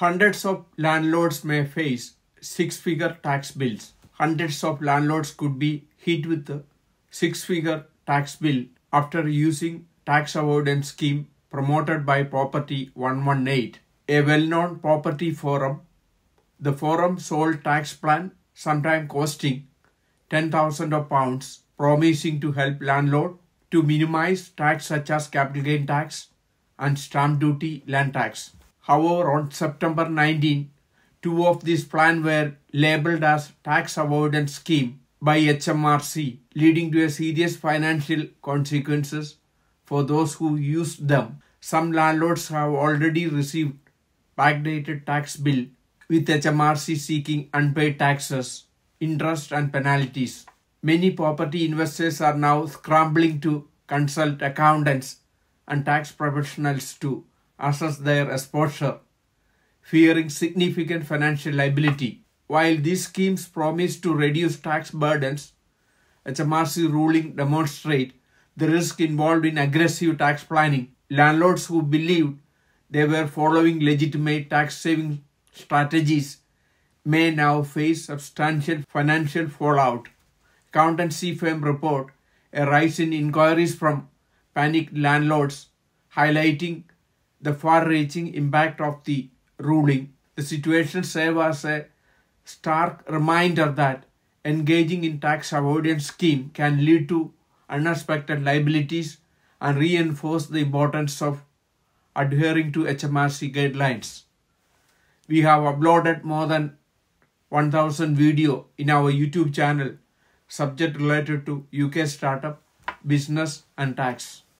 hundreds of landlords may face six figure tax bills. Hundreds of landlords could be hit with a six figure tax bill after using tax avoidance scheme promoted by Property 118, a well known property forum. The forum sold tax plan, sometime costing 10,000 pounds, promising to help landlord to minimize tax such as capital gain tax and stamp duty land tax. However, on September 19, two of these plans were labeled as tax avoidance scheme by HMRC, leading to a serious financial consequences for those who used them. Some landlords have already received backdated tax bill with HMRC seeking unpaid taxes, interest and penalties. Many property investors are now scrambling to consult accountants and tax professionals to assess their exposure, fearing significant financial liability. While these schemes promise to reduce tax burdens, HMRC ruling demonstrate the risk involved in aggressive tax planning. Landlords who believed they were following legitimate tax saving strategies may now face substantial financial fallout. Accountancy firm report a rise in inquiries from panicked landlords, highlighting the far-reaching impact of the ruling, the situation serves as a stark reminder that engaging in tax avoidance scheme can lead to unexpected liabilities and reinforce the importance of adhering to HMRC guidelines. We have uploaded more than 1000 video in our YouTube channel subject related to UK startup, business and tax.